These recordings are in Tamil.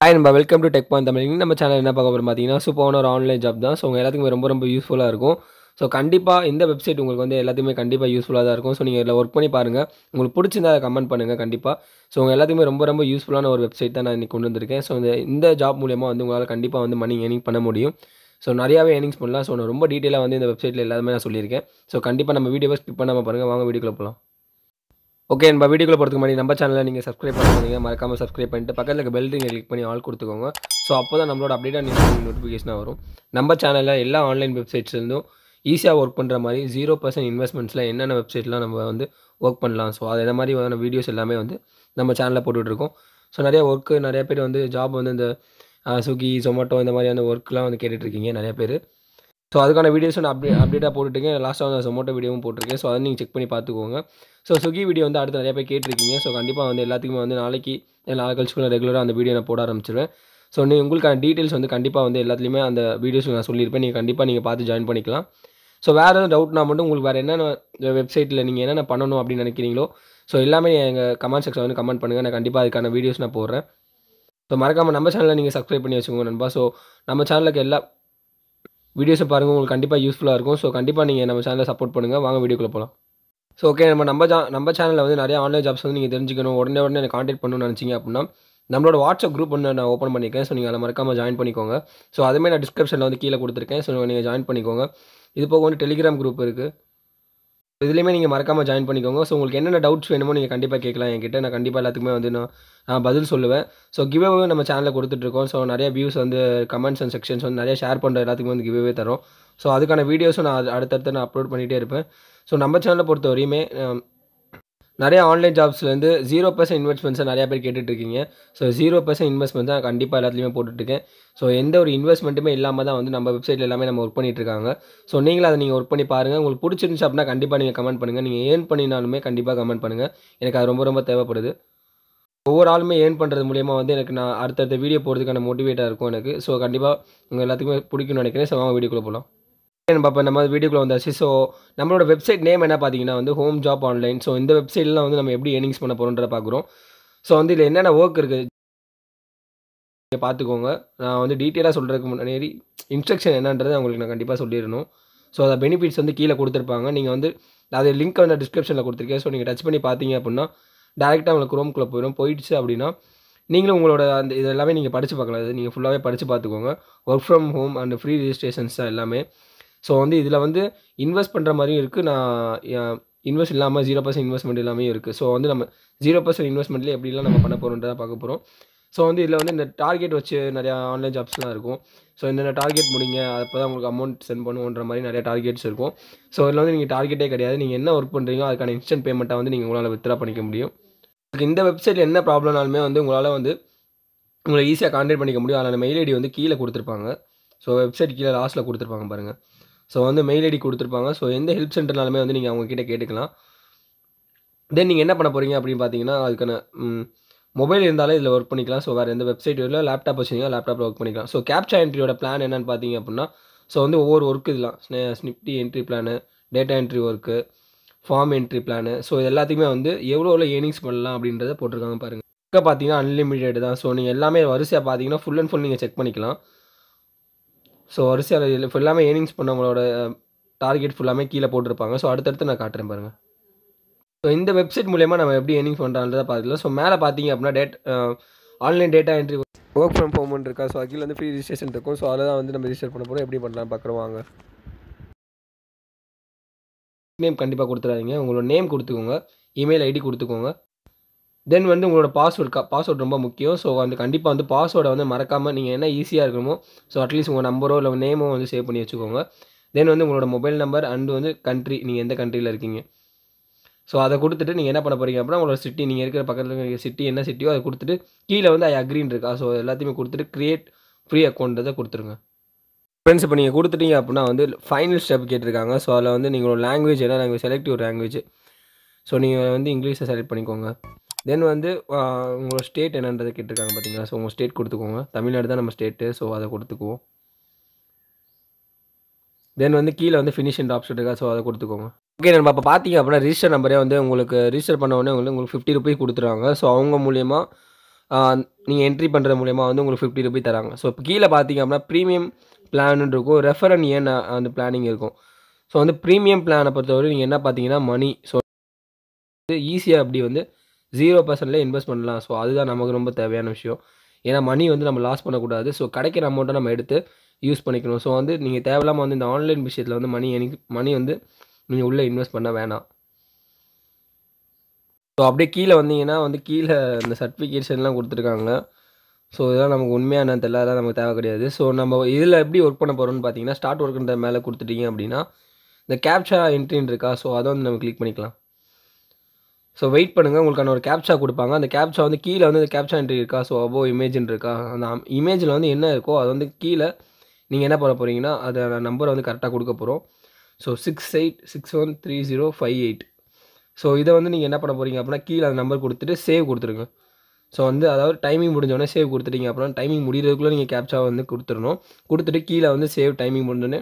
ஹாய் நம்ம welcome to tech point Tamil நம்ம சேனல் என்ன பார்க்க போகிறோம் பார்த்தீங்கன்னா சூப்பரான ஒரு ஆன்லைன் ஜாப் தான் ஸோ உங்கள் எல்லாத்துக்குமே ரொம்ப ரொம்ப யூஸ்ஃபுல்லாக இருக்கும் ஸோ கண்டிப்பாக இந்த வெப்சைட் உங்களுக்கு வந்து எல்லாத்தையுமே கண்டிப்பாக யூஸ்ஃபுல்லாக தான் இருக்கும் ஸோ நீங்கள் இதில் ஒர்க் பண்ணி பாருங்கள் உங்களுக்கு பிடிச்சிருந்தா அதை கமெண்ட் பண்ணுங்கள் கண்டிப்பாக ஸோ உங்கள் எல்லாத்தையுமே ரொம்ப ரொம்ப யூஸ்ஃபுல்லான ஒரு வெப்சைட் தான் நான் இன்றைக்கி கொண்டு வந்திருக்கேன் ஸோ இந்த இந்த ஜாப் மூலியமாக வந்து உங்களால் கண்டிப்பாக வந்து மணி ஏர்னிங் பண்ண முடியும் ஸோ நிறையாவே ஏர்னிங்ஸ் பண்ணலாம் ஸோ நான் ரொம்ப டீட்டெயிலாக வந்து இந்த வெப்சைட்டில் எல்லாமே நான் சொல்லியிருக்கேன் ஸோ கண்டிப்பாக நம்ம வீடியோ ஸ்கிப் பண்ணாமல் பாருங்கள் வாங்க வீடியோக்குள்ளே போகலாம் ஓகே நம்ம வீடியோக்குள்ளே போகிறதுக்கு முன்னாடி நம்ம சேனலில் நீங்கள் சப்ஸ்கிரைப் பண்ணுறீங்க மறக்காமல் சப்ஸ்கிரைப் பண்ணிட்டு பக்கத்தில் இருக்க பெல் ரிங் கிளிக் பண்ணி ஆல் கொடுத்துக்கோங்க ஸோ அப்போ தான் நம்மளோட அப்டேட்டாக நீங்கள் நோட்டிஃபிகேஷனாக வரும் நம்ம சேனலில் எல்லா ஆன்லைன் வெப்சைட்ஸ்லேருந்தும் ஈஸியாக ஒர்க் பண்ணுற மாதிரி ஜீரோ பர்சன்ட் இன்வெஸ்ட்மெண்ட்ஸில் என்னென்ன வெப்சைட்லாம் நம்ம வந்து ஒர்க் பண்ணலாம் ஸோ மாதிரி வந்து வீடியோஸ் எல்லாமே வந்து நம்ம சேனலில் இருக்கோம் ஸோ நிறையா ஒர்க்கு நிறையா பேர் வந்து ஜாப் வந்து இந்த ஸ்விக்கி ஜொமேட்டோ இந்த மாதிரியான ஒர்க்லாம் வந்து கேட்டுட்ருக்கீங்க நிறைய பேர் ஸோ அதுக்கான வீடியோஸ் நான் அப்டே அப்டேட்டாக போட்டுருக்கேன் லாஸ்ட்டாக வந்து ஜொமோட்டோ வீடியோவும் போட்டிருக்கேன் ஸோ அதை நீங்கள் செக் பண்ணி பார்த்துக்கோங்க ஸோ ஸ்விக்கி வீடியோ வந்து அடுத்து நிறைய பேர் கேட்டிருக்கீங்க ஸோ கண்டிப்பாக வந்து எல்லாத்துக்குமே வந்து நாளைக்கு நாலு கழிச்சுக்குள்ள ரெகுலராக அந்த வீடியோ நான் போட ஆரம்பிச்சிருவேன் ஸோ நீ உங்களுக்கான டீட்டெயில்ஸ் வந்து கண்டிப்பாக வந்து எல்லாத்துலேயுமே அந்த வீடியோஸ் நான் சொல்லியிருப்பேன் நீங்கள் கண்டிப்பாக நீங்கள் பார்த்து ஜாயின் பண்ணிக்கலாம் ஸோ வேறு எதுவும் டவுட்னா மட்டும் உங்களுக்கு வேறு என்னென்ன வெப்சைட்டில் நீங்கள் என்னென்ன பண்ணணும் அப்படின்னு நினைக்கிறீங்களோ ஸோ எல்லாமே எங்கள் கமெண்ட் செக்ஷன் வந்து கமெண்ட் பண்ணுங்கள் நான் கண்டிப்பாக அதுக்கான வீடியோஸ் நான் போடுறேன் ஸோ மறக்காமல் நம்ம சேனலில் நீங்கள் சப்ஸ்கிரைப் பண்ணி வச்சுக்கோங்க நண்பா ஸோ நம்ம சேனலுக்கு எல்லா வீடியோஸை பாருங்கள் உங்களுக்கு கண்டிப்பாக யூஸ்ஃபுல்லாக இருக்கும் ஸோ கண்டிப்பாக நீங்கள் நம்ம சேனலில் சப்போர்ட் பண்ணுங்கள் வாங்க வீடியோக்குள்ளே போகலாம் ஸோ ஓகே நம்ம நம்ம ஜா நம்ம சேனலில் வந்து நிறைய ஆன்லைன் ஜாப்ஸ் வந்து நீங்கள் தெரிஞ்சுக்கணும் உடனே உடனே எனக்கு காண்டாக்ட் பண்ணணும்னு நினச்சிங்க அப்படின்னா நம்மளோட வாட்ஸ்அப் குரூப் ஒன்று நான் ஓப்பன் பண்ணியிருக்கேன் ஸோ நீங்கள் அதை மறக்காமல் ஜாயின் பண்ணிக்கோங்க ஸோ அதுமாதிரி நான் டிஸ்கிரிப்ஷனில் வந்து கீழே கொடுத்துருக்கேன் ஸோ நீங்கள் ஜாயின் பண்ணிக்கோங்க இது போக வந்து டெலிகிராம் குரூப் இருக்குது இதுலேயுமே நீங்கள் மறக்காமல் ஜாயின் பண்ணிக்கோங்க ஸோ உங்களுக்கு என்னென்ன டவுட்ஸ் வேணுமோ நீங்கள் கண்டிப்பாக கேட்கலாம் என்கிட்ட நான் கண்டிப்பாக எல்லாத்துக்குமே வந்து நான் பதில் சொல்லுவேன் ஸோ கிவ்வே நம்ம சேனலில் கொடுத்துட்ருக்கோம் ஸோ நிறைய வியூஸ் வந்து கமெண்ட்ஸ் அண்ட் செக்ஷன்ஸ் வந்து நிறைய ஷேர் பண்ணுற எல்லாத்துக்குமே வந்து கிவ்வே தரும் ஸோ அதுக்கான வீடியோஸும் நான் அடுத்தடுத்து நான் அப்லோட் பண்ணிகிட்டே இருப்பேன் ஸோ நம்ம சேனலை பொறுத்த வரையுமே நிறையா ஆன்லைன் ஜாப்ஸ்லேருந்து ஜீரோ பர்சன்ட் இன்வெஸ்ட்மெண்ட்ஸை நிறையா பேர் கேட்டுட்ருக்கீங்க ஸோ ஜீரோ பர்சன்ட் இன்வெஸ்ட்மெண்ட் தான் கண்டிப்பாக எல்லாத்துலேயுமே போட்டுட்ருக்கேன் ஸோ எந்த ஒரு இன்வெஸ்ட்மெண்ட்டுமே இல்லாமல் தான் வந்து நம்ம வெப்சைட்டில் எல்லாமே நம்ம ஒர்க் பண்ணிட்டுருக்காங்க ஸோ நீங்களும் அதை நீங்கள் ஒர்க் பண்ணி பாருங்கள் உங்களுக்கு பிடிச்சிருந்துச்சு அப்படின்னா கண்டிப்பாக நீங்கள் கமெண்ட் பண்ணுங்கள் நீங்கள் ஏர்ன் பண்ணினாலுமே கண்டிப்பாக கமெண்ட் பண்ணுங்கள் எனக்கு அது ரொம்ப ரொம்ப தேவைப்படுது ஒவ்வொரு ஆளுமே ஏர்ன் பண்ணுறது மூலியமாக வந்து எனக்கு நான் அடுத்தடுத்த வீடியோ போகிறதுக்கான மோட்டிவேட்டாக இருக்கும் எனக்கு ஸோ கண்டிப்பாக உங்கள் எல்லாத்துக்குமே பிடிக்கும்னு நினைக்கிறேன் ஸோ வாங்க வீடியோக்குள்ளே போகலாம் பார்ப்போம் நம்ம வீடியோக்குள்ளே வந்தாச்சு ஸோ நம்மளோட வெப்சைட் நேம் என்ன பார்த்தீங்கன்னா வந்து ஹோம் ஜாப் ஆன்லைன் ஸோ இந்த வெப்சைட்லாம் வந்து நம்ம எப்படி ஏர்னிங்ஸ் பண்ண போகிறோன்ற பார்க்குறோம் ஸோ வந்து இதில் என்னென்ன ஒர்க் இருக்குது நீங்கள் பார்த்துக்கோங்க நான் வந்து டீட்டெயிலாக சொல்கிறதுக்கு முன்னாடி இன்ஸ்ட்ரக்ஷன் என்னன்றது உங்களுக்கு நான் கண்டிப்பாக சொல்லிடணும் ஸோ அதை பெனிஃபிட்ஸ் வந்து கீழே கொடுத்துருப்பாங்க நீங்கள் வந்து அது லிங்க் வந்து டிஸ்கிரிப்ஷனில் கொடுத்துருக்கேன் ஸோ நீங்கள் டச் பண்ணி பார்த்தீங்க அப்படின்னா டேரெக்டாக உங்களுக்கு ரோம்குள்ளே போயிடும் போயிடுச்சு அப்படின்னா நீங்களும் உங்களோட அந்த இது எல்லாமே நீங்கள் படித்து பார்க்கலாம் நீங்கள் ஃபுல்லாகவே படித்து பார்த்துக்கோங்க work from home and free ரிஜிஸ்ட்ரேஷன்ஸ் தான் எல்லாமே ஸோ வந்து இதில் வந்து இன்வெஸ்ட் பண்ணுற மாதிரியும் இருக்குது நான் இன்வெஸ்ட் இல்லாமல் ஜீரோ பர்சன்ட் இன்வெஸ்ட்மெண்ட் எல்லாமே இருக்குது ஸோ வந்து நம்ம ஜீரோ பர்சன்ட் இன்வெஸ்ட்மெண்ட்லேயே எப்படிலாம் நம்ம பண்ண போகிறோம்ன்றதை பார்க்க போகிறோம் ஸோ வந்து இதில் வந்து இந்த டார்கெட் வச்சு நிறையா ஆன்லைன் ஜாப்ஸ்லாம் இருக்கும் ஸோ இந்த டார்கெட் முடிங்க அப்போ தான் உங்களுக்கு அமௌண்ட் சென்ட் பண்ணுவோன்ற மாதிரி நிறைய டார்கெட்ஸ் இருக்கும் ஸோ இதில் வந்து நீங்கள் டார்கெட்டே கிடையாது நீங்கள் என்ன ஒர்க் பண்ணுறீங்களோ அதுக்கான இன்ஸ்டன்ட் பேமெண்ட்டை வந்து நீங்கள் உங்களால் வித்ரா பண்ணிக்க முடியும் இந்த வெப்சைட்டில் என்ன ப்ராப்ளம்னாலுமே வந்து உங்களால் வந்து உங்களை ஈஸியாக கான்டெக்ட் பண்ணிக்க முடியும் அதனால் மெயில் ஐடி வந்து கீழே கொடுத்துருப்பாங்க ஸோ வெப்சைட் கீழே லாஸ்ட்டில் கொடுத்துருப்பாங்க பாருங்கள் ஸோ வந்து மெயில் ஐடி கொடுத்துருப்பாங்க ஸோ எந்த ஹெல்ப் சென்டர்னாலுமே வந்து நீங்கள் அவங்கக்கிட்ட கேட்டுக்கலாம் தென் நீங்கள் என்ன பண்ண போகிறீங்க அப்படின்னு பார்த்தீங்கன்னா அதுக்கான மொபைல் இருந்தாலே இதில் ஒர்க் பண்ணிக்கலாம் ஸோ வேறு எந்த வெப்சைட் இல்லை லேப்டாப் வச்சுருந்தீங்க லேப்டாப்பில் ஒர்க் பண்ணிக்கலாம் ஸோ கேப்சா என்ட்ரியோட பிளான் என்னென்னு பார்த்தீங்க அப்படின்னா ஸோ வந்து ஒவ்வொரு ஒர்க் இதெல்லாம் snippet entry plan data entry work form entry plan so இது எல்லாத்துக்குமே வந்து எவ்வளோ எவ்வளோ ஏர்னிங்ஸ் பண்ணலாம் அப்படின்றத போட்டிருக்காங்க பாருங்கள் இப்போ பார்த்தீங்கன்னா அன்லிமிட்டெட் தான் ஸோ நீங்கள் எல்லாமே வரிசையாக பார்த்தீங்கன்னா ஃபுல் அண்ட் ஃபுல் நீங்கள் செக் பண்ணிக்கலாம் ஸோ வரிசையில் ஃபுல்லாமே ஏர்னிங்ஸ் பண்ணவங்களோட டார்கெட் ஃபுல்லாமே கீழே போட்டிருப்பாங்க ஸோ அடுத்தடுத்து நான் காட்டுறேன் பாருங்கள் ஸோ இந்த வெப்சைட் மூலயமா நம்ம எப்படி ஏர்னிங்ஸ் பண்ணுறான்றதை பார்த்துக்கலாம் ஸோ மேலே பார்த்தீங்க அப்படின்னா date online data entry work from home இருக்கா ஸோ அகில் வந்து ஃப்ரீ ரிஜிஸ்ட்ரேஷன் இருக்கும் ஸோ அதில் தான் வந்து நம்ம ரிஜிஸ்டர் பண்ண போகிறோம் எப்படி பண்ணலாம் பார்க்குறவாங்க நேம் கண்டிப்பாக கொடுத்துடாதீங்க உங்களோட நேம் கொடுத்துக்கோங்க இமெயில் ஐடி கொடுத்துக்கோங்க தென் வந்து உங்களோட பாஸ்வேர்ட் கா பாஸ்வேர்ட் ரொம்ப முக்கியம் ஸோ வந்து கண்டிப்பாக வந்து பாஸ்வேர்டை வந்து மறக்காமல் நீங்கள் என்ன ஈஸியாக இருக்கணுமோ ஸோ அட்லீஸ்ட் உங்கள் நம்பரோ இல்லை நேமோ வந்து சேவ் பண்ணி வச்சுக்கோங்க தென் வந்து உங்களோட மொபைல் நம்பர் அண்டு வந்து கண்ட்ரி நீங்கள் எந்த கண்ட்ரியில் இருக்கீங்க ஸோ அதை கொடுத்துட்டு நீங்கள் என்ன பண்ண போகிறீங்க அப்படின்னா உங்களோட சிட்டி நீங்கள் இருக்கிற பக்கத்தில் இருக்கிற சிட்டி என்ன சிட்டியோ அதை கொடுத்துட்டு கீழே வந்து ஐ அக்ரின் இருக்கா ஸோ எல்லாத்தையுமே கொடுத்துட்டு க்ரியேட் ஃப்ரீ அக்கௌண்ட்டை கொடுத்துருங்க ஃப்ரெண்ட்ஸ் இப்போ நீங்கள் கொடுத்துட்டீங்க அப்படின்னா வந்து ஃபைனல் ஸ்டெப் கேட்டிருக்காங்க ஸோ அதில் வந்து நீங்களோட லாங்குவேஜ் என்ன லாங்குவேஜ் செலக்டிவ் லாங்குவேஜ் ஸோ நீங்கள் வந்து இங்கிலீஷை செலக்ட் பண்ணிக்கோங்க தென் வந்து உங்களோட ஸ்டேட் என்னன்றது கேட்டிருக்காங்க பார்த்தீங்களா ஸோ உங்கள் ஸ்டேட் கொடுத்துக்கோங்க தமிழ்நாடு தான் நம்ம ஸ்டேட்டு ஸோ அதை கொடுத்துக்குவோம் தென் வந்து கீழே வந்து ஃபினிஷ் ஆப்ஷன் இருக்கா ஸோ அதை கொடுத்துக்கோங்க ஓகே நம்ம இப்போ பார்த்தீங்க அப்படின்னா ரிஜிஸ்டர் நம்பரே வந்து உங்களுக்கு ரிஜிஸ்டர் பண்ண உடனே உங்களுக்கு உங்களுக்கு ஃபிஃப்டி ருபீஸ் கொடுத்துருவாங்க ஸோ அவங்க மூலியமாக நீங்கள் என்ட்ரி பண்ணுறது மூலியமாக வந்து உங்களுக்கு ஃபிஃப்டி ருபீஸ் தராங்க ஸோ இப்போ கீழே பார்த்தீங்க அப்படின்னா ப்ரீமியம் பிளான்னு இருக்கும் ரெஃபர் அண்ட் ஏன் அந்த பிளானிங் இருக்கும் ஸோ வந்து ப்ரீமியம் பிளானை பொறுத்தவரை நீங்கள் என்ன பார்த்தீங்கன்னா மணி ஸோ ஈஸியாக அப்படி வந்து ஜீரோ பர்சன்ட்லேயே இன்வெஸ்ட் பண்ணலாம் ஸோ அதுதான் நமக்கு ரொம்ப தேவையான விஷயம் ஏன்னா மணி வந்து நம்ம லாஸ் பண்ணக்கூடாது ஸோ கிடைக்கிற அமௌண்ட்டை நம்ம எடுத்து யூஸ் பண்ணிக்கணும் ஸோ வந்து நீங்கள் தேவையில்லாமல் வந்து இந்த ஆன்லைன் விஷயத்தில் வந்து மணி எனக்கு மணி வந்து நீங்கள் உள்ளே இன்வெஸ்ட் பண்ண வேணாம் ஸோ அப்படியே கீழே வந்தீங்கன்னா வந்து கீழே இந்த சர்டிஃபிகேஷன்லாம் கொடுத்துருக்காங்க ஸோ இதெல்லாம் நமக்கு உண்மையான தெரியல அதெல்லாம் நமக்கு தேவை கிடையாது ஸோ நம்ம இதில் எப்படி ஒர்க் பண்ண போகிறோம்னு பார்த்தீங்கன்னா ஸ்டார்ட் ஒர்க்குன்ற மேலே கொடுத்துட்டீங்க அப்படின்னா இந்த கேப்ஷா என்ட்ரின்னு இருக்கா ஸோ அதை வந்து நம்ம கிளிக் பண்ணிக்கலாம் ஸோ வெயிட் பண்ணுங்கள் உங்களுக்கான ஒரு கேப்சா கொடுப்பாங்க அந்த கேப்சா வந்து கீழே வந்து அந்த கேப்சா என்ட்ரி இருக்கா ஸோ அபோ இமேஜின் இருக்கா அந்த இமேஜில் வந்து என்ன இருக்கோ அது வந்து கீழே நீங்கள் என்ன பண்ண போகிறீங்கன்னா அதை நம்பரை வந்து கரெக்டாக கொடுக்க போகிறோம் so six eight six one three zero five eight so இதை வந்து நீங்கள் என்ன பண்ண போகிறீங்க அப்படின்னா கீழே அந்த நம்பர் கொடுத்துட்டு சேவ் கொடுத்துருங்க ஸோ வந்து அதாவது டைமிங் முடிஞ்சோடனே சேவ் கொடுத்துட்டீங்க அப்புறம் டைமிங் முடிகிறதுக்குள்ளே நீங்கள் கேப்ச்சா வந்து கொடுத்துடணும் கொடுத்துட்டு கீழே வந்து சேவ் டைமிங் முடிஞ்சோடனே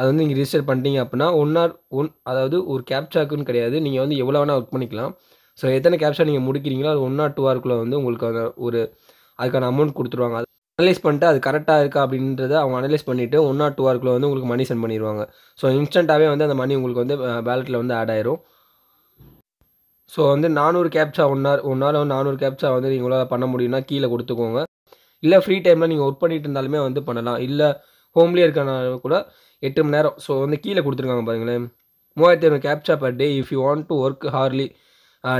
அது வந்து நீங்கள் ரிஜிஸ்டர் பண்ணிட்டீங்க அப்படின்னா ஒன் ஆர் ஒன் அதாவது ஒரு கேப்சாக்குன்னு கிடையாது நீங்கள் வந்து எவ்வளோ வேணால் ஒர்க் பண்ணிக்கலாம் ஸோ எத்தனை கேப்சா நீங்கள் முடிக்கிறீங்களோ அது ஒன் ஆர் டூ ஆர்க்குள்ளே வந்து உங்களுக்கு அந்த ஒரு அதுக்கான அமௌண்ட் கொடுத்துருவாங்க அது அனலைஸ் பண்ணிட்டு அது கரெக்டாக இருக்கா அப்படின்றத அவங்க அனலைஸ் பண்ணிவிட்டு ஒன் ஆர் டூ ஆர்க்குள்ளே வந்து உங்களுக்கு மணி சென்ட் பண்ணிடுவாங்க ஸோ இன்ஸ்டண்ட்டாகவே வந்து அந்த மணி உங்களுக்கு வந்து பேலட்டில் வந்து ஆட் ஆயிரும் ஸோ வந்து நானூறு கேப்சா ஒன் ஆர் ஒன் வந்து நானூறு கேப்சா வந்து நீங்கள் உங்களால் பண்ண முடியும்னா கீழே கொடுத்துக்கோங்க இல்லை ஃப்ரீ டைமில் நீங்கள் ஒர்க் பண்ணிட்டு இருந்தாலுமே வந்து பண்ணலாம் இல்லை ஹோம்லேயே இருக்கனால கூட எட்டு மணி நேரம் ஸோ வந்து கீழே கொடுத்துருக்காங்க பாருங்களேன் மூவாயிரத்தி ஐநூறு captcha per day if you want to work hourly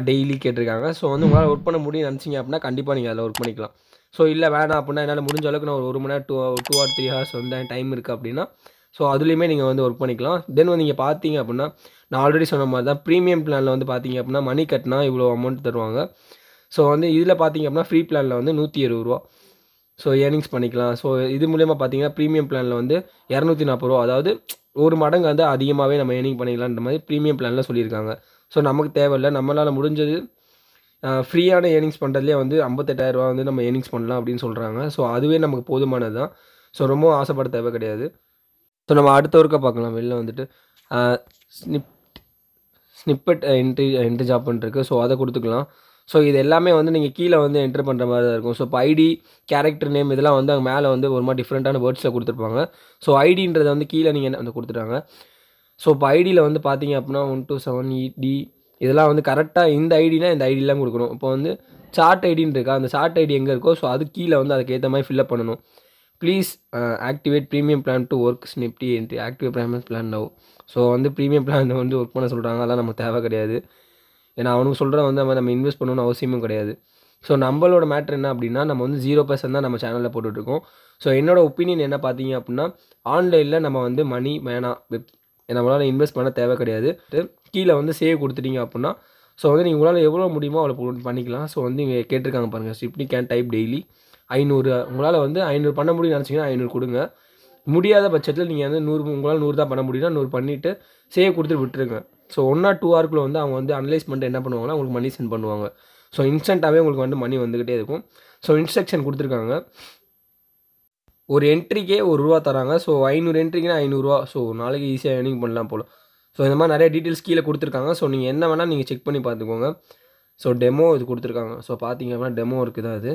daily கேட்டிருக்காங்க ஸோ வந்து உங்களால் ஒர்க் பண்ண முடியும் நினச்சிங்க அப்படின்னா கண்டிப்பாக நீங்கள் அதில் ஒர்க் பண்ணிக்கலாம் ஸோ இல்லை வேணாம் அப்படின்னா என்னால் முடிஞ்ச அளவுக்கு நான் ஒரு மணி நேரம் two two or three hours வந்து டைம் இருக்குது அப்படின்னா ஸோ அதுலேயுமே நீங்கள் வந்து ஒர்க் பண்ணிக்கலாம் தென் வந்து நீங்கள் பார்த்தீங்க அப்படின்னா நான் ஆல்ரெடி சொன்ன மாதிரி தான் ப்ரீமியம் பிளானில் வந்து பார்த்தீங்க அப்படின்னா மணி கட்டினா இவ்வளோ அமௌண்ட் தருவாங்க ஸோ வந்து இதில் பார்த்தீங்க அப்படின்னா ஃப்ரீ பிளானில் வந்து நூற்றி இருபது ரூபா ஸோ ஏர்னிங்ஸ் பண்ணிக்கலாம் ஸோ இது மூலிமா பார்த்தீங்கன்னா ப்ரீமியம் பிளானில் வந்து இரநூத்தி நாற்பது ரூபா அதாவது ஒரு மடங்கு வந்து அதிகமாகவே நம்ம ஏர்னிங் பண்ணிக்கலான்ற மாதிரி ப்ரீமியம் பிளானில் சொல்லியிருக்காங்க ஸோ நமக்கு தேவையில்லை நம்மளால் முடிஞ்சது ஃப்ரீயான ஏர்னிங்ஸ் பண்ணுறதுலேயே வந்து ஐம்பத்தெட்டாயிரரூவா வந்து நம்ம ஏர்னிங்ஸ் பண்ணலாம் அப்படின்னு சொல்கிறாங்க ஸோ அதுவே நமக்கு போதுமானது தான் ஸோ ரொம்ப ஆசைப்பட தேவை கிடையாது ஸோ நம்ம அடுத்த பார்க்கலாம் வெளில வந்துட்டு snip snippet entry entry job பண்ணிருக்கு ஸோ அதை கொடுத்துக்கலாம் ஸோ இது எல்லாமே வந்து நீங்கள் கீழே வந்து என்ட்ரு பண்ணுற மாதிரி தான் இருக்கும் ஸோ இப்போ ஐடி கேரக்டர் நேம் இதெல்லாம் வந்து அங்கே மேலே வந்து ஒரு மாதிரி டிஃப்ரெண்ட்டான வேர்ட்ஸில் கொடுத்துருப்பாங்க ஸோ ஐடின்றதை வந்து கீழே நீங்கள் வந்து கொடுத்துட்டாங்க ஸோ இப்போ ஐடியில் வந்து பார்த்தீங்க அப்படின்னா ஒன் டூ செவன் இடி இதெல்லாம் வந்து கரெக்டாக இந்த ஐடினா இந்த ஐடிலாம் கொடுக்கணும் இப்போ வந்து சார்ட் ஐடின்னு இருக்கா அந்த சார்ட் ஐடி எங்கே இருக்கோ ஸோ அது கீழே வந்து அதுக்கேற்ற மாதிரி ஃபில்அப் பண்ணணும் please activate premium plan to work snippet entry activate premium plan now so வந்து ப்ரீமியம் பிளான் வந்து ஒர்க் பண்ண சொல்கிறாங்க அதெல்லாம் நமக்கு தேவை கிடையாது ஏன்னா அவனுக்கு சொல்கிற வந்து நம்ம நம்ம இன்வெஸ்ட் பண்ணணும்னு அவசியமும் கிடையாது ஸோ நம்மளோட மேட்ரு என்ன அப்படின்னா நம்ம வந்து ஜீரோ பர்சன்ட் தான் நம்ம சேனலில் போட்டுட்ருக்கோம் ஸோ என்னோடய ஒப்பீனியன் என்ன பார்த்தீங்க அப்படின்னா ஆன்லைனில் நம்ம வந்து மணி வேணாம் வெப் நம்மளால் இன்வெஸ்ட் பண்ண தேவை கிடையாது கீழே வந்து சேவ் கொடுத்துட்டீங்க அப்படின்னா ஸோ வந்து நீங்கள் உங்களால் எவ்வளோ முடியுமோ அவ்வளோ பண்ணிக்கலாம் ஸோ வந்து இங்கே கேட்டிருக்காங்க பாருங்கள் ஸ்விப்னி கேன் டைப் டெய்லி ஐநூறு உங்களால் வந்து ஐநூறு பண்ண முடியும்னு நினச்சிங்கன்னா ஐநூறு கொடுங்க முடியாத பட்சத்தில் நீங்கள் வந்து நூறு உங்களால் நூறு தான் பண்ண முடியும்னா நூறு பண்ணிவிட்டு சேவ் கொடுத்துட்டு விட்டுருங்க ஸோ ஒன் ஆர் டூ ஹவருக்குள்ள வந்து அவங்க வந்து அனலைஸ் பண்ணிட்டு என்ன பண்ணுவாங்கன்னா உங்களுக்கு மணி சென்ட் பண்ணுவாங்க ஸோ இன்ஸ்டண்ட்டாகவே உங்களுக்கு வந்து மணி வந்துக்கிட்டே இருக்கும் ஸோ இன்ஸ்ட்ரக்ஷன் கொடுத்துருக்காங்க ஒரு என்ட்ரிக்கே ஒரு ரூபா தராங்க ஸோ ஐநூறு என்ட்ரிக்குனா ஐநூறுரூவா ஸோ நாளைக்கு ஈஸியாக ஏர்னிங் பண்ணலாம் போல் ஸோ இந்த மாதிரி நிறைய டீட்டெயில்ஸ் கீழே கொடுத்துருக்காங்க ஸோ நீங்கள் என்ன வேணால் நீங்கள் செக் பண்ணி பார்த்துக்கோங்க ஸோ டெமோ இது கொடுத்துருக்காங்க ஸோ பார்த்தீங்க அப்படின்னா டெமோ ஒர்க்கு தான் அது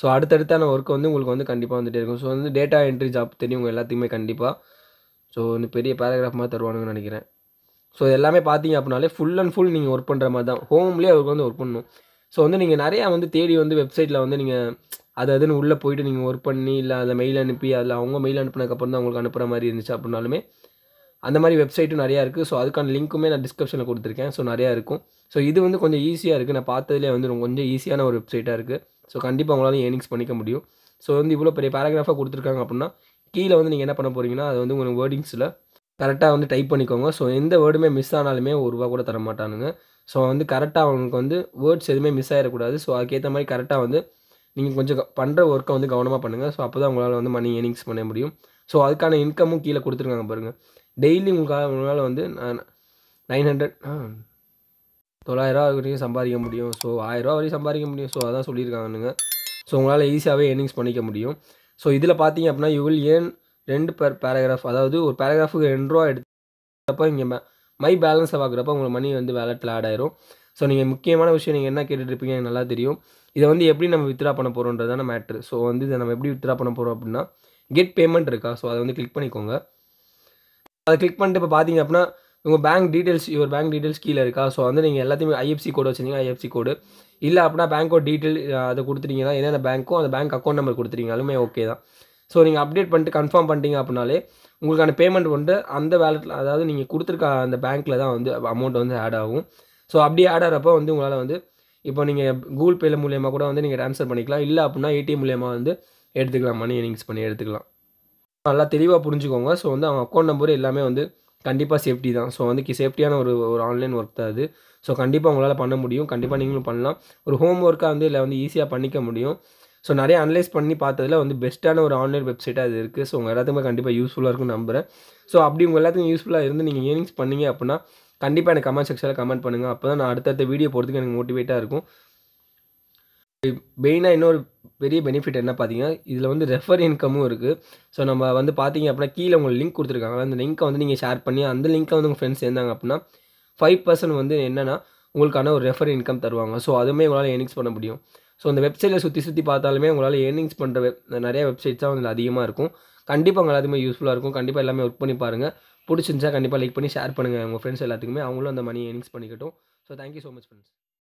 ஸோ அடுத்தடுத்தான ஒர்க் வந்து உங்களுக்கு வந்து கண்டிப்பாக வந்துகிட்டே இருக்கும் ஸோ வந்து டேட்டா என்ட்ரி ஜாப் தெரியும் எல்லாத்துக்குமே கண்டிப்பாக ஸோ வந்து பெரிய பேராகிராஃப் மாதிரி தருவானுங்கன்னு நினைக்கிறேன் ஸோ எல்லாமே பார்த்தீங்க அப்படின்னாலே ஃபுல் அண்ட் ஃபுல் நீங்கள் ஒர்க் பண்ணுற மாதிரி தான் ஹோம்லேயே அவருக்கு வந்து ஒர்க் பண்ணணும் ஸோ வந்து நீங்கள் நிறையா வந்து தேடி வந்து வெப்சைட்டில் வந்து நீங்கள் அது அதுன்னு உள்ளே போயிட்டு நீங்கள் ஒர்க் பண்ணி இல்லை அதில் மெயில் அனுப்பி அதில் அவங்க மெயில் அனுப்பினதுக்கப்புறம் தான் உங்களுக்கு அனுப்புகிற மாதிரி இருந்துச்சு அப்படின்னாலுமே அந்த மாதிரி வெப்சைட்டும் நிறையா இருக்குது ஸோ அதுக்கான லிங்க்குமே நான் டிஸ்கிரிப்ஷனில் கொடுத்துருக்கேன் ஸோ நிறையா இருக்கும் ஸோ இது வந்து கொஞ்சம் ஈஸியாக இருக்குது நான் பார்த்ததுலேயே வந்து கொஞ்சம் ஈஸியான ஒரு வெப்சைட்டாக இருக்குது ஸோ கண்டிப்பாக உங்களால் ஏர்னிங்ஸ் பண்ணிக்க முடியும் ஸோ வந்து இவ்வளோ பெரிய பேராகிராஃபாக கொடுத்துருக்காங்க அப்படின்னா கீழே வந்து நீங்கள் என்ன பண்ண போகிறீங்கன்னா அது வந்து உங்களுக்கு வேர்டிங்ஸில் கரெக்டாக வந்து டைப் பண்ணிக்கோங்க ஸோ எந்த வேர்டுமே மிஸ் ஆனாலுமே ஒரு ரூபா கூட தர மாட்டானுங்க ஸோ வந்து கரெக்டாக அவங்களுக்கு வந்து வேர்ட்ஸ் எதுவுமே மிஸ் ஆகிடக்கூடாது ஸோ அதுக்கேற்ற மாதிரி கரெக்டாக வந்து நீங்கள் கொஞ்சம் பண்ணுற ஒர்க்கை வந்து கவனமாக பண்ணுங்கள் ஸோ அப்போ தான் உங்களால் வந்து மணி ஏர்னிங்ஸ் பண்ண முடியும் ஸோ அதுக்கான இன்கமும் கீழே கொடுத்துருக்காங்க பாருங்கள் டெய்லி உங்களுக்காக உங்களால் வந்து நைன் ஹண்ட்ரட் தொள்ளாயிரரூவா வரைக்கும் சம்பாதிக்க முடியும் ஸோ ஆயிரரூவா வரைக்கும் சம்பாதிக்க முடியும் ஸோ அதான் சொல்லியிருக்காங்கனுங்க ஸோ உங்களால் ஈஸியாகவே ஏர்னிங்ஸ் பண்ணிக்க முடியும் ஸோ இதில் பார்த்தீங்க அப்படின்னா யூ வில் ஏர்ன் ரெண்டு பேர் பேராகிராஃப் அதாவது ஒரு பேராகிராஃபுக்கு ரெண்டு ரூபா எடுத்தப்போ இங்கே மை பேலன்ஸை பார்க்குறப்ப உங்களுக்கு மணி வந்து வேலெட்டில் ஆட் ஆயிரும் ஸோ நீங்கள் முக்கியமான விஷயம் நீங்கள் என்ன கேட்டுட்ருப்பீங்க நல்லா தெரியும் இதை வந்து எப்படி நம்ம வித்ரா பண்ண போகிறோன்றதான மேட்ரு ஸோ வந்து இதை நம்ம எப்படி வித்ரா பண்ண போகிறோம் அப்படின்னா கெட் பேமெண்ட் இருக்கா ஸோ அதை வந்து கிளிக் பண்ணிக்கோங்க அதை கிளிக் பண்ணிட்டு இப்போ பார்த்தீங்க அப்படின்னா உங்கள் bank details your bank details கீழே இருக்கா ஸோ வந்து நீங்கள் எல்லாத்தையுமே ஐஎஃப்சி கோடு வச்சுருங்க ஐஎஃப்சி கோடு இல்லை அப்படின்னா பேங்க்கோட டீட்டெயில் அதை கொடுத்துட்டீங்கன்னா என்னென்ன பேங்க்கோ அந்த பேங்க் அக்கௌண்ட் நம்பர் கொடுத்துட்டீங்கனாலுமே ஓகே தான் ஸோ நீங்கள் அப்டேட் பண்ணிட்டு கன்ஃபார்ம் பண்ணிட்டீங்க அப்படின்னாலே உங்களுக்கான பேமெண்ட் வந்து அந்த வேலெட்டில் அதாவது நீங்கள் கொடுத்துருக்க அந்த பேங்க்கில் தான் வந்து அமௌண்ட் வந்து ஆட் ஆகும் ஸோ அப்படி ஆட் ஆகிறப்போ வந்து உங்களால் வந்து இப்போ நீங்கள் கூகுள் பேயில் மூலியமாக கூட வந்து நீங்கள் ட்ரான்ஸ்ஃபர் பண்ணிக்கலாம் இல்லை அப்படின்னா ஏடிஎம் மூலியமாக வந்து எடுத்துக்கலாம் மணி இனிங்ஸ் பண்ணி எடுத்துக்கலாம் நல்லா தெளிவாக புரிஞ்சுக்கோங்க ஸோ வந்து அவங்க அக்கௌண்ட் நம்பர் எல்லாமே வந்து கண்டிப்பாக சேஃப்டி தான் ஸோ வந்து சேஃப்டியான ஒரு ஒரு ஆன்லைன் ஒர்க் தான் அது ஸோ கண்டிப்பாக உங்களால் பண்ண முடியும் கண்டிப்பாக நீங்களும் பண்ணலாம் ஒரு ஹோம் ஒர்க்காக வந்து இல்லை வந்து ஈஸியாக பண்ணிக்க முடியும் ஸோ நிறைய அனலைஸ் பண்ணி பார்த்ததில் வந்து பெஸ்ட்டான ஒரு ஆன்லைன் வெப்சைட்டாக அது இருக்குது ஸோ உங்கள் எல்லாத்துக்குமே கண்டிப்பாக யூஸ்ஃபுல்லாக இருக்கும்னு நம்புகிறேன் ஸோ அப்படி உங்கள் எல்லாத்துக்கும் யூஸ்ஃபுல்லாக இருந்து நீங்கள் ஏர்னிங்ஸ் பண்ணீங்க அப்படின்னா கண்டிப்பாக எனக்கு கமெண்ட் செக்ஷனில் கமெண்ட் பண்ணுங்கள் அப்போ தான் நான் அடுத்தடுத்த வீடியோ போகிறதுக்கு எனக்கு மோட்டிவேட்டாக இருக்கும் மெயினாக இன்னொரு பெரிய பெனிஃபிட் என்ன பார்த்தீங்கன்னா இதில் வந்து ரெஃபர் இன்கமும் இருக்குது ஸோ நம்ம வந்து பார்த்தீங்க அப்படின்னா கீழே உங்களுக்கு லிங்க் கொடுத்துருக்காங்க அந்த லிங்க்கை வந்து நீங்கள் ஷேர் பண்ணி அந்த லிங்க்கை வந்து உங்கள் ஃப்ரெண்ட்ஸ் சேர்ந்தாங்க அப்படின்னா ஃபைவ் பர்சன்ட் வந்து என்னென்னா உங்களுக்கான ஒரு ரெஃபர் இன்கம் தருவாங்க ஸோ அதுவுமே உங்களால் ஏர்னிங்ஸ் பண்ண முடியும் ஸோ அந்த வெப்சைட்டில் சுற்றி சுற்றி பார்த்தாலுமே உங்களால் ஏர்னிங்ஸ் பண்ணுற வெப் நிறைய வெப்சைட்ஸாக வந்து அதிகமாக இருக்கும் கண்டிப்பாக உங்கள் அதிகமாக யூஸ்ஃபுல்லாக இருக்கும் கண்டிப்பாக எல்லாமே ஒர்க் பண்ணி பாருங்கள் பிடிச்சிருந்துச்சா கண்டிப்பாக லைக் பண்ணி ஷேர் பண்ணுங்கள் உங்கள் ஃப்ரெண்ட்ஸ் எல்லாத்துக்குமே அவங்களும் அந்த மணி ஏர்னிங்ஸ் பண்ணிக்கட்டும் so thank you so much friends